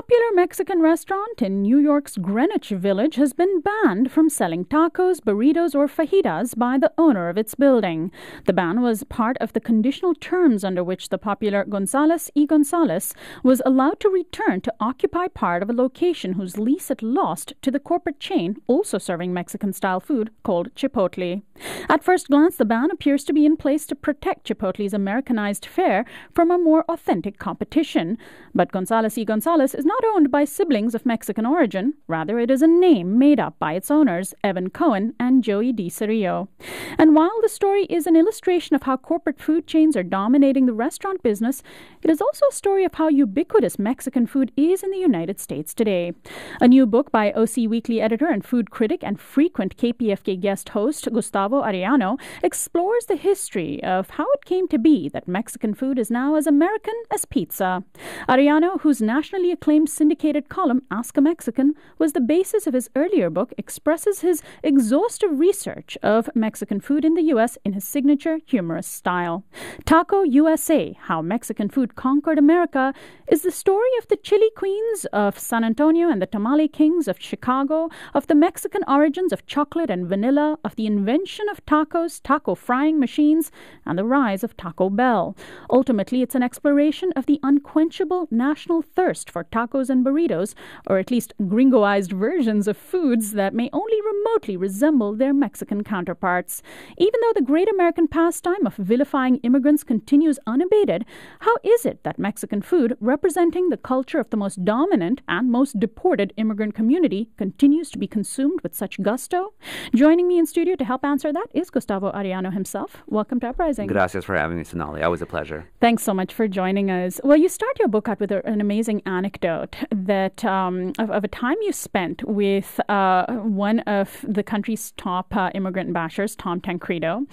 popular Mexican restaurant in New York's Greenwich Village has been banned from selling tacos, burritos, or fajitas by the owner of its building. The ban was part of the conditional terms under which the popular Gonzalez E. Gonzalez was allowed to return to occupy part of a location whose lease it lost to the corporate chain also serving Mexican style food called Chipotle. At first glance, the ban appears to be in place to protect Chipotle's Americanized fare from a more authentic competition. But Gonzalez E. Gonzalez is not owned by siblings of Mexican origin. Rather, it is a name made up by its owners, Evan Cohen and Joey D. And while the story is an illustration of how corporate food chains are dominating the restaurant business, it is also a story of how ubiquitous Mexican food is in the United States today. A new book by OC Weekly editor and food critic and frequent KPFK guest host Gustavo Arellano explores the history of how it came to be that Mexican food is now as American as pizza. Arellano, whose nationally acclaimed acclaimed syndicated column, Ask a Mexican, was the basis of his earlier book, expresses his exhaustive research of Mexican food in the U.S. in his signature humorous style. Taco USA How Mexican Food Conquered America is the story of the chili queens of San Antonio and the tamale kings of Chicago, of the Mexican origins of chocolate and vanilla, of the invention of tacos, taco frying machines, and the rise of Taco Bell. Ultimately, it's an exploration of the unquenchable national thirst for tacos tacos and burritos, or at least gringoized versions of foods that may only remotely resemble their Mexican counterparts. Even though the great American pastime of vilifying immigrants continues unabated, how is it that Mexican food, representing the culture of the most dominant and most deported immigrant community, continues to be consumed with such gusto? Joining me in studio to help answer that is Gustavo Ariano himself. Welcome to Uprising. Gracias for having me, Sonali. Always a pleasure. Thanks so much for joining us. Well, you start your book out with an amazing anecdote anecdote that um, of, of, a time you spent with uh, one of the country's top uh, immigrant bashers, Tom Tancredo,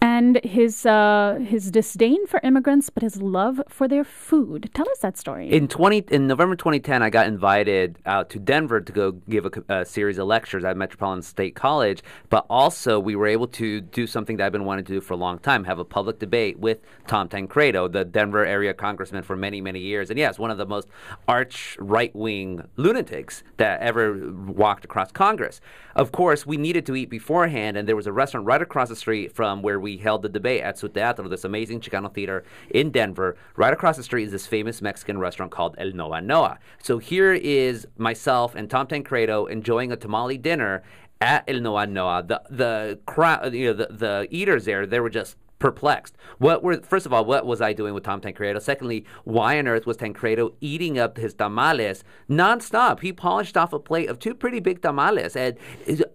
and his uh, his disdain for immigrants, but his love for their food. Tell us that story. In twenty in November 2010, I got invited out to Denver to go give a, a series of lectures at Metropolitan State College, but also we were able to do something that I've been wanting to do for a long time: have a public debate with Tom Tancredo, the Denver area congressman for many many years, and yes, one of the most arch right wing lunatics that ever walked across Congress. Of course, we needed to eat beforehand, and there was a restaurant right across the street from where we held the debate at Su Teatro, this amazing Chicano theater in Denver. Right across the street is this famous Mexican restaurant called El Noa Noa. So here is myself and Tom Tancredo enjoying a tamale dinner at El Noa Noa. The the crowd, you know, the, the eaters there, they were just perplexed. What were first of all, what was I doing with Tom Tancredo? Secondly, why on earth was Tancredo eating up his tamales nonstop? He polished off a plate of two pretty big tamales, and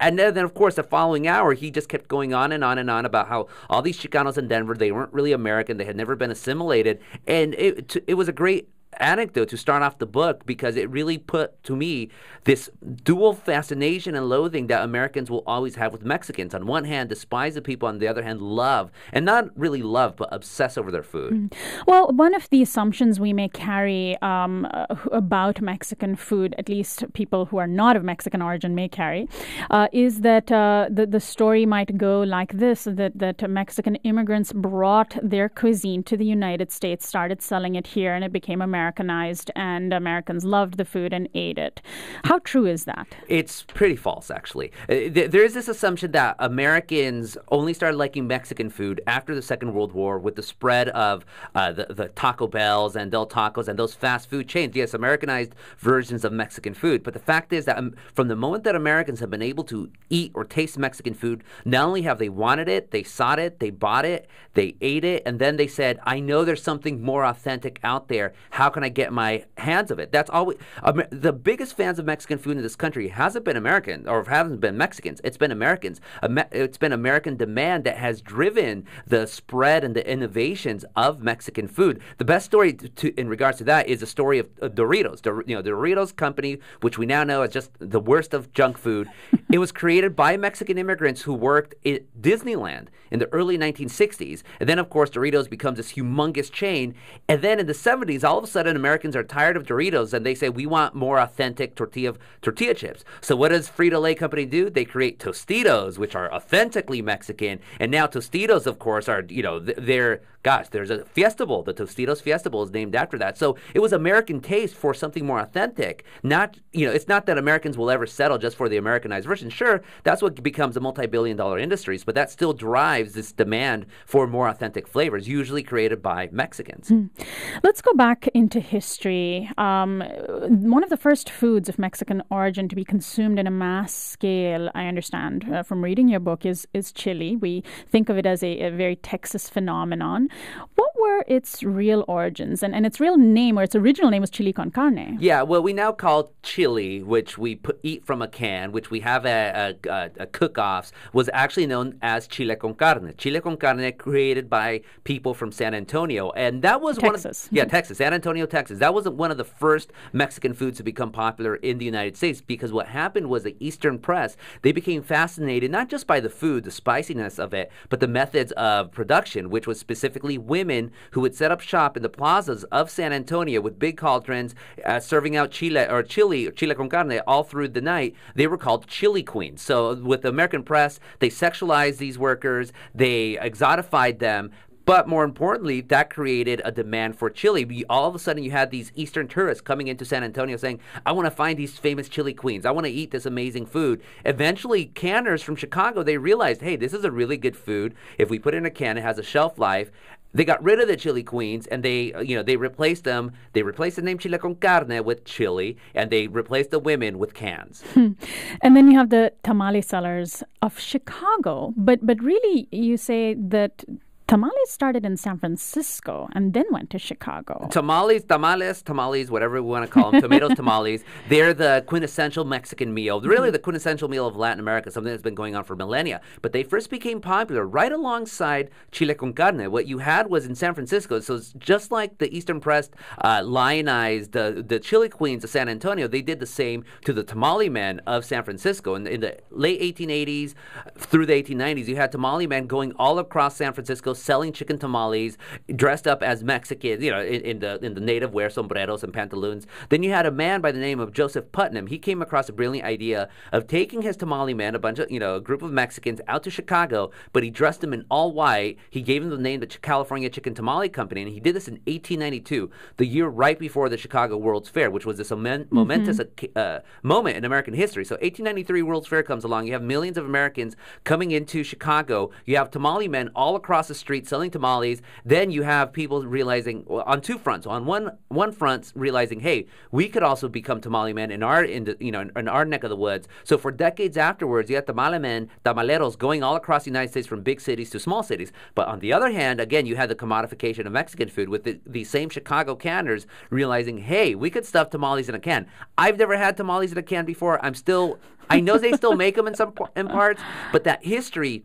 and then of course the following hour he just kept going on and on and on about how all these Chicanos in Denver they weren't really American, they had never been assimilated, and it it was a great anecdote to start off the book because it really put to me this dual fascination and loathing that Americans will always have with Mexicans. On one hand, despise the people, on the other hand, love and not really love, but obsess over their food. Mm. Well, one of the assumptions we may carry um, uh, about Mexican food, at least people who are not of Mexican origin may carry, uh, is that uh, the the story might go like this: that that Mexican immigrants brought their cuisine to the United States, started selling it here, and it became American Americanized, and Americans loved the food and ate it. How true is that? It's pretty false, actually. Uh, there is this assumption that Americans only started liking Mexican food after the Second World War with the spread of uh, the, the Taco Bells and Del Tacos and those fast food chains. Yes, Americanized versions of Mexican food. But the fact is that um, from the moment that Americans have been able to eat or taste Mexican food, not only have they wanted it, they sought it, they bought it, they ate it, and then they said, I know there's something more authentic out there. How can can I get my hands of it? That's always um, the biggest fans of Mexican food in this country hasn't been American or hasn't been Mexicans. It's been Americans. It's been American demand that has driven the spread and the innovations of Mexican food. The best story to, in regards to that is the story of, Doritos. Dor, you know, Doritos company, which we now know is just the worst of junk food. it was created by Mexican immigrants who worked at Disneyland in the early 1960s, and then of course Doritos becomes this humongous chain, and then in the 70s, all of a sudden Latin Americans are tired of Doritos and they say we want more authentic tortilla tortilla chips. So what does Frito Lay Company do? They create Tostitos, which are authentically Mexican, and now Tostitos, of course, are you know they're gosh, there's a festival. The Tostitos Festival is named after that. So it was American taste for something more authentic. Not you know it's not that Americans will ever settle just for the Americanized version. Sure, that's what becomes a multi-billion-dollar industries, but that still drives this demand for more authentic flavors, usually created by Mexicans. Mm. Let's go back into to history. Um, one of the first foods of Mexican origin to be consumed in a mass scale, I understand uh, from reading your book, is is chili. We think of it as a, a, very Texas phenomenon. What were its real origins and, and its real name or its original name was chili con carne? Yeah, well, we now call chili, which we put, eat from a can, which we have at a, cook-offs, was actually known as chile con carne. Chile con carne created by people from San Antonio, and that was Texas. one of yeah mm-hmm. Texas, San Antonio. Antonio, Texas. That wasn't one of the first Mexican foods to become popular in the United States because what happened was the Eastern press, they became fascinated not just by the food, the spiciness of it, but the methods of production, which was specifically women who would set up shop in the plazas of San Antonio with big cauldrons, uh, serving out chile or chili, or chile con carne all through the night. They were called chili queens. So with the American press, they sexualized these workers, they exotified them, but more importantly, that created a demand for chili. all of a sudden, you had these Eastern tourists coming into San Antonio saying, I want to find these famous chili queens. I want to eat this amazing food. Eventually, canners from Chicago, they realized, hey, this is a really good food. If we put it in a can, it has a shelf life they got rid of the chili queens and they uh, you know they replaced them they replaced the name chile con carne with chili and they replaced the women with cans hmm. and then you have the tamale sellers of chicago but but really you say that Tamales started in San Francisco and then went to Chicago. Tamales, tamales, tamales, whatever we want to call them, tomatoes, tamales. They're the quintessential Mexican meal, really mm-hmm. the quintessential meal of Latin America, something that's been going on for millennia. But they first became popular right alongside chile con carne. What you had was in San Francisco, so it's just like the Eastern Press uh, lionized the, the chili queens of San Antonio, they did the same to the tamale men of San Francisco. In, in the late 1880s through the 1890s, you had tamale men going all across San Francisco, selling chicken tamales, dressed up as Mexicans, you know, in, in, the in the native wear, sombreros and pantaloons. Then you had a man by the name of Joseph Putnam. He came across a brilliant idea of taking his tamale man, a bunch of you know, a group of Mexicans out to Chicago, but he dressed them in all white. He gave them the name the California Chicken Tamale Company, and he did this in 1892, the year right before the Chicago World's Fair, which was this mm-hmm. momentous mm-hmm. uh, moment in American history. So 1893 World's Fair comes along. You have millions of Americans coming into Chicago. You have tamale men all across the street street selling tamales, then you have people realizing on two fronts. On one one front, realizing, hey, we could also become tamale men in our in, you know in, in our neck of the woods. So for decades afterwards, you had tamale men, tamaleros going all across the United States from big cities to small cities. But on the other hand, again, you had the commodification of Mexican food with the, the same Chicago canners realizing, hey, we could stuff tamales in a can. I've never had tamales in a can before. I'm still I know they still make them in some in parts, but that history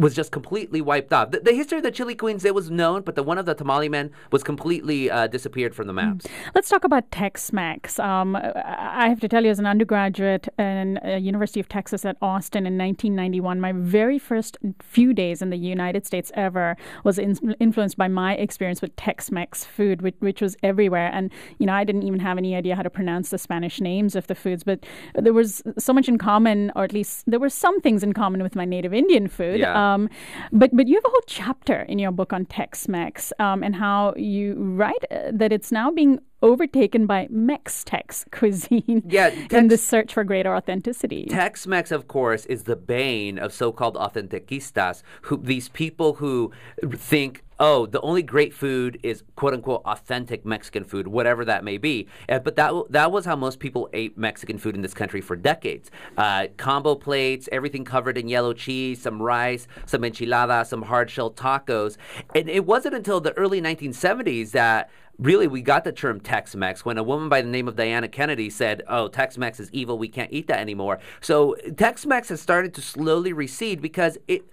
was just completely wiped off. The, the, history of the Chili Queens, it was known, but the one of the tamale men was completely uh, disappeared from the hmm. maps. Let's talk about Tex-Mex. Um, I have to tell you, as an undergraduate in uh, University of Texas at Austin in 1991, my very first few days in the United States ever was in, influenced by my experience with Tex-Mex food, which, which, was everywhere. And, you know, I didn't even have any idea how to pronounce the Spanish names of the foods, but there was so much in common, or at least there were some things in common with my native Indian food. Yeah. Um, um, but but you have a whole chapter in your book on Tex-Mex um, and how you write uh, that it's now being overtaken by Mex-Tex cuisine yeah, tex- in the search for greater authenticity. Tex-Mex, of course, is the bane of so-called authenticistas. who these people who think oh, the only great food is quote unquote authentic Mexican food, whatever that may be. Uh, but that that was how most people ate Mexican food in this country for decades. Uh, combo plates, everything covered in yellow cheese, some rice, some enchiladas, some hard shell tacos. And it wasn't until the early 1970s that really we got the term Tex-Mex when a woman by the name of Diana Kennedy said, "Oh, Tex-Mex is evil. We can't eat that anymore." So Tex-Mex has started to slowly recede because it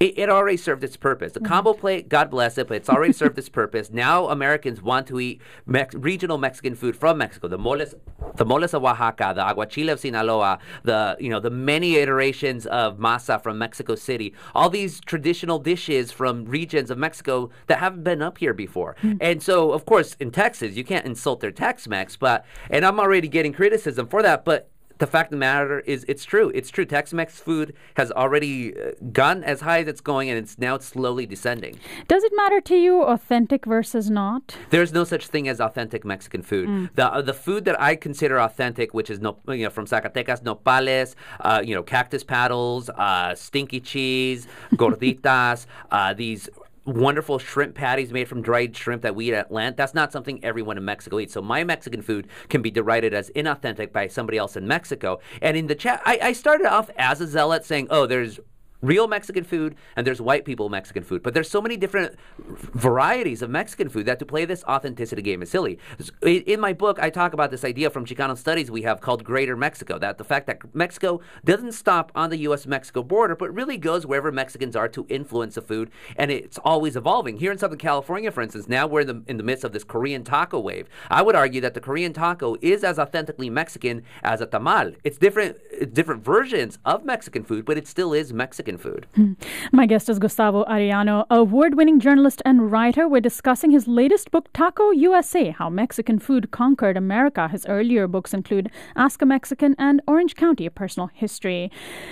it, it already served its purpose. The combo mm-hmm. plate, God bless it, but it's already served its purpose. Now Americans want to eat Mex- regional Mexican food from Mexico. The moles, the moles of Oaxaca, the aguachile of Sinaloa, the you know the many iterations of masa from Mexico City. All these traditional dishes from regions of Mexico that haven't been up here before. mm And so, of course, in Texas, you can't insult their Tex-Mex, but and I'm already getting criticism for that, but the fact of the matter is, it's true. It's true. Tex-Mex food has already uh, gone as high as it's going, and it's now slowly descending. Does it matter to you, authentic versus not? There's no such thing as authentic Mexican food. Mm. The uh, the food that I consider authentic, which is no, you know, from Zacatecas, nopales, uh, you know, cactus paddles, uh, stinky cheese, gorditas, uh, these wonderful shrimp patties made from dried shrimp that we eat at Lent. That's not something everyone in Mexico eats. So my Mexican food can be derided as inauthentic by somebody else in Mexico. And in the chat, I, I started off as a zealot saying, oh, there's real Mexican food and there's white people Mexican food. But there's so many different varieties of Mexican food that to play this authenticity game is silly. In my book, I talk about this idea from Chicano studies we have called Greater Mexico, that the fact that Mexico doesn't stop on the U.S.-Mexico border, but really goes wherever Mexicans are to influence the food, and it's always evolving. Here in Southern California, for instance, now we're in the, in the midst of this Korean taco wave. I would argue that the Korean taco is as authentically Mexican as a tamal. It's different, different versions of Mexican food, but it still is Mexican Mexican food. Hmm. My guest is Gustavo Arellano, award winning journalist and writer. We're discussing his latest book, Taco USA How Mexican Food Conquered America. His earlier books include Ask a Mexican and Orange County, A Personal History.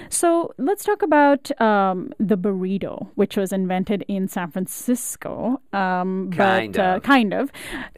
So let's talk about um, the burrito, which was invented in San Francisco. Um, kind but, uh, of. Uh, kind of.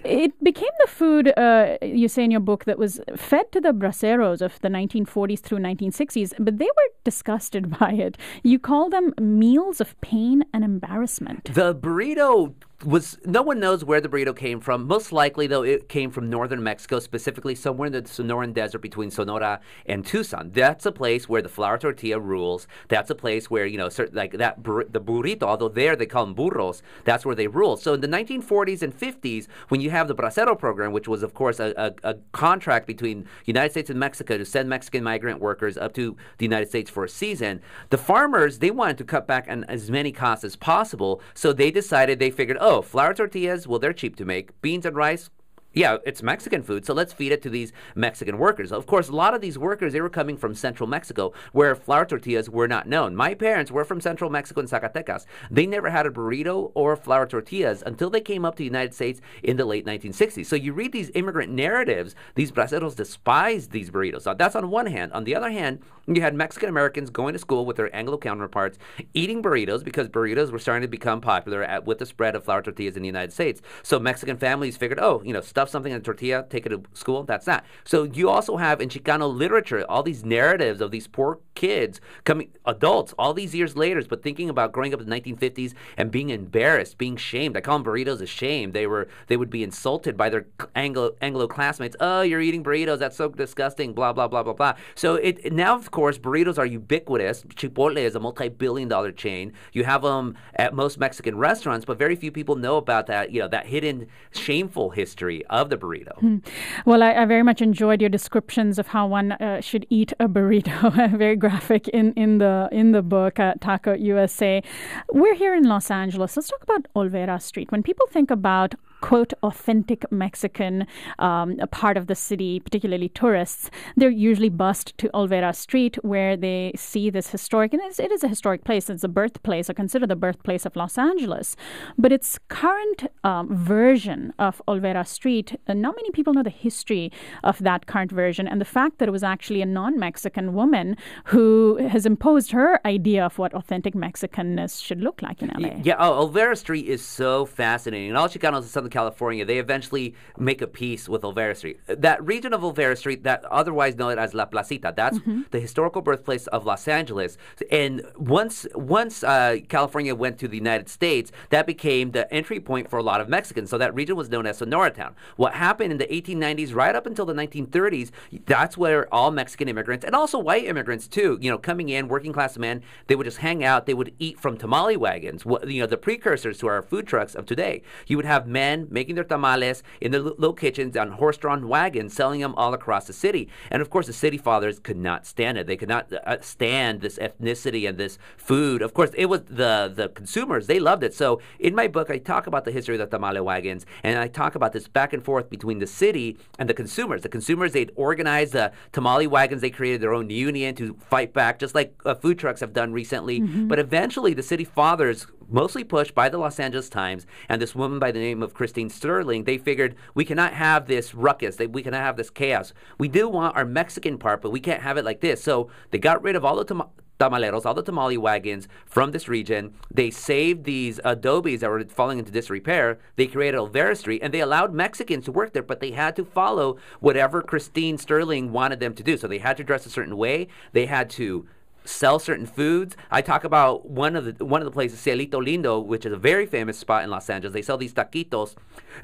It became the food, uh, you say in your book, that was fed to the braceros of the 1940s through 1960s, but they were disgusted by it. You call them meals of pain and embarrassment. The burrito was no one knows where the burrito came from. Most likely, though, it came from northern Mexico, specifically somewhere in the Sonoran Desert between Sonora and Tucson. That's a place where the flour tortilla rules. That's a place where you know, certain, like that bur- the burrito. Although there they call them burros, that's where they rule. So in the 1940s and 50s, when you have the Bracero program, which was of course a, a, a contract between United States and Mexico to send Mexican migrant workers up to the United States for a season, the farmers they wanted to cut back on as many costs as possible, so they decided they figured, oh Oh, flour tortillas, well, they're cheap to make. Beans and rice, yeah, it's Mexican food, so let's feed it to these Mexican workers. Of course, a lot of these workers, they were coming from central Mexico, where flour tortillas were not known. My parents were from central Mexico and Zacatecas. They never had a burrito or flour tortillas until they came up to the United States in the late 1960s. So you read these immigrant narratives, these braceros despised these burritos. Now, that's on one hand. On the other hand, you had Mexican Americans going to school with their Anglo counterparts, eating burritos because burritos were starting to become popular at, with the spread of flour tortillas in the United States. So Mexican families figured, oh, you know, stuff something in a tortilla, take it to school. That's that. So you also have in Chicano literature all these narratives of these poor kids coming adults all these years later, but thinking about growing up in the 1950s and being embarrassed, being shamed. I call them burritos ashamed. They were they would be insulted by their Anglo Anglo classmates. Oh, you're eating burritos. That's so disgusting. Blah blah blah blah blah. So it now of course burritos are ubiquitous. Chipotle is a multi-billion-dollar chain. You have them at most Mexican restaurants, but very few people know about that. You know that hidden shameful history of the burrito. Hmm. Well, I, I, very much enjoyed your descriptions of how one uh, should eat a burrito. very. great in, in the in the book at Taco USA. We're here in Los Angeles. Let's talk about Olvera Street. When people think about quote authentic Mexican um, part of the city, particularly tourists, they're usually bused to Olvera Street where they see this historic, and it is a historic place. It's the birthplace, or considered the birthplace of Los Angeles. But its current um, version of Olvera Street, uh, not many people know the history of that current version and the fact that it was actually a non Mexican woman who has imposed her idea of what authentic Mexicanness should look like in LA. Yeah, oh, Olvera Street is so fascinating. And all Chicanos is something California, they eventually make a peace with Olvera Street. That region of Olvera Street, that otherwise known as La Placita, that's mm-hmm. the historical birthplace of Los Angeles. And once once uh, California went to the United States, that became the entry point for a lot of Mexicans. So that region was known as Sonora Town. What happened in the 1890s, right up until the 1930s, that's where all Mexican immigrants and also white immigrants too, you know, coming in, working class men, they would just hang out. They would eat from tamale wagons. You know, the precursors to our food trucks of today. You would have men making their tamales in their little kitchens on horse drawn wagons, selling them all across the city. And of course, the city fathers could not stand it. They could not uh, stand this ethnicity and this food. Of course, it was the, the consumers, they loved it. So in my book, I talk about the history of the tamale wagons and I talk about this back and forth between the city and the consumers. The consumers, they'd organize the tamale wagons, they created their own union to fight back, just like uh, food trucks have done recently. Mm-hmm. But eventually, the city fathers mostly pushed by the Los Angeles Times and this woman by the name of Christine Sterling, they figured we cannot have this ruckus, that we cannot have this chaos. We do want our Mexican part, but we can't have it like this. So they got rid of all the tam- tamaleros, all the tamale wagons from this region. They saved these adobes that were falling into disrepair. They created Olvera Street and they allowed Mexicans to work there, but they had to follow whatever Christine Sterling wanted them to do. So they had to dress a certain way. They had to sell certain foods. I talk about one of the one of the places, Celito Lindo, which is a very famous spot in Los Angeles. They sell these taquitos,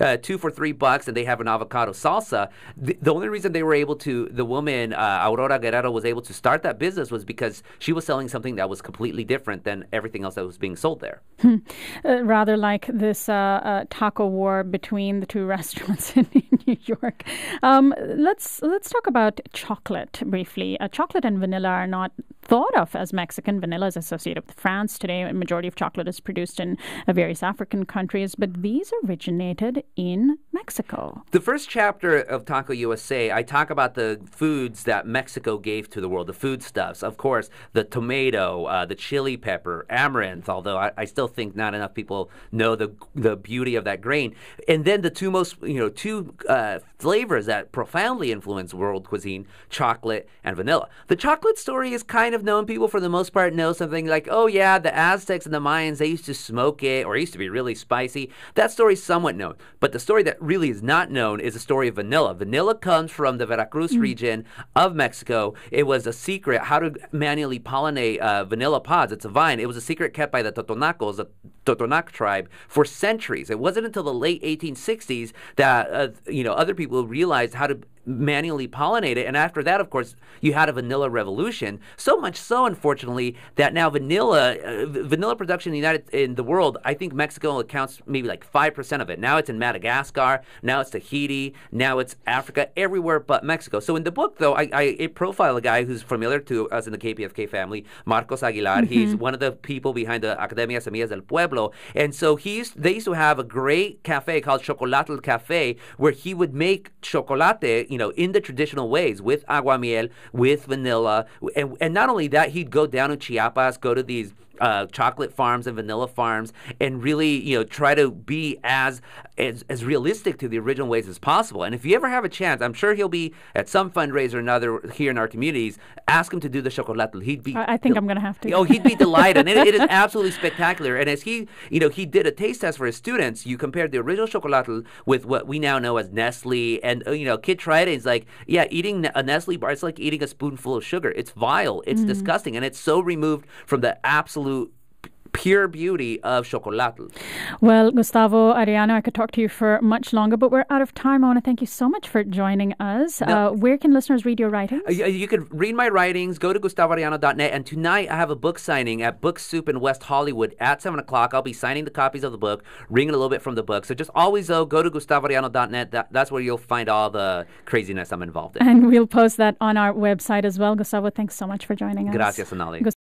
uh, two for three bucks, and they have an avocado salsa. The, the only reason they were able to, the woman uh, Aurora Guerrero was able to start that business was because she was selling something that was completely different than everything else that was being sold there. Hmm. Uh, rather like this uh, uh, taco war between the two restaurants in, in New York. Um, let's let's talk about chocolate briefly. Uh, chocolate and vanilla are not thought of as Mexican. Vanilla is associated with France today. A majority of chocolate is produced in uh, various African countries, but these originated in Mexico. The first chapter of Taco USA, I talk about the foods that Mexico gave to the world, the foodstuffs. Of course, the tomato, uh, the chili pepper, amaranth, although I, I, still think not enough people know the, the beauty of that grain. And then the two most, you know, two uh, flavors that profoundly influence world cuisine, chocolate and vanilla. The chocolate story is kind of of known people for the most part know something like, oh yeah, the Aztecs and the Mayans, they used to smoke it or it used to be really spicy. That story's somewhat known. But the story that really is not known is the story of vanilla. Vanilla comes from the Veracruz mm-hmm. region of Mexico. It was a secret how to manually pollinate uh, vanilla pods. It's a vine. It was a secret kept by the Totonacos, the Totonac tribe, for centuries. It wasn't until the late 1860s that uh, you know other people realized how to manually pollinate it. And after that, of course, you had a vanilla revolution. So much so, unfortunately, that now vanilla uh, vanilla production in the United in the world, I think Mexico accounts maybe like five percent of it. Now it's in Madagascar. Now it's Tahiti. Now it's Africa. Everywhere but Mexico. So in the book, though, I, I profile a guy who's familiar to us in the KPFK family, Marcos Aguilar. Mm-hmm. He's one of the people behind the Academia Semillas del Pueblo. And so he's they used to have a great cafe called Chocolatl Cafe where he would make chocolate you know, in the traditional ways with aguamiel, with vanilla. And, and not only that, he'd go down to Chiapas, go to these – uh, chocolate farms and vanilla farms and really you know try to be as, as as realistic to the original ways as possible and if you ever have a chance i'm sure he'll be at some fundraiser or another here in our communities ask him to do the chocolate he'd be i, think del- i'm gonna have to oh he'd be delighted and it, it is absolutely spectacular and as he you know he did a taste test for his students you compared the original chocolate with what we now know as nestle and uh, you know kid tried it he's like yeah eating a nestle bar it's like eating a spoonful of sugar it's vile it's mm-hmm. disgusting and it's so removed from the absolute absolute pure beauty of chocolate. Well, Gustavo Ariano, I could talk to you for much longer, but we're out of time. I want to thank you so much for joining us. Now, uh, where can listeners read your writings? Uh, you, you can read my writings. Go to gustavariano.net. And tonight I have a book signing at Book Soup in West Hollywood at 7 o'clock. I'll be signing the copies of the book, reading a little bit from the book. So just always, though, go to gustavariano.net. That, that's where you'll find all the craziness I'm involved in. And we'll post that on our website as well. Gustavo, thanks so much for joining us. Gracias, Anali.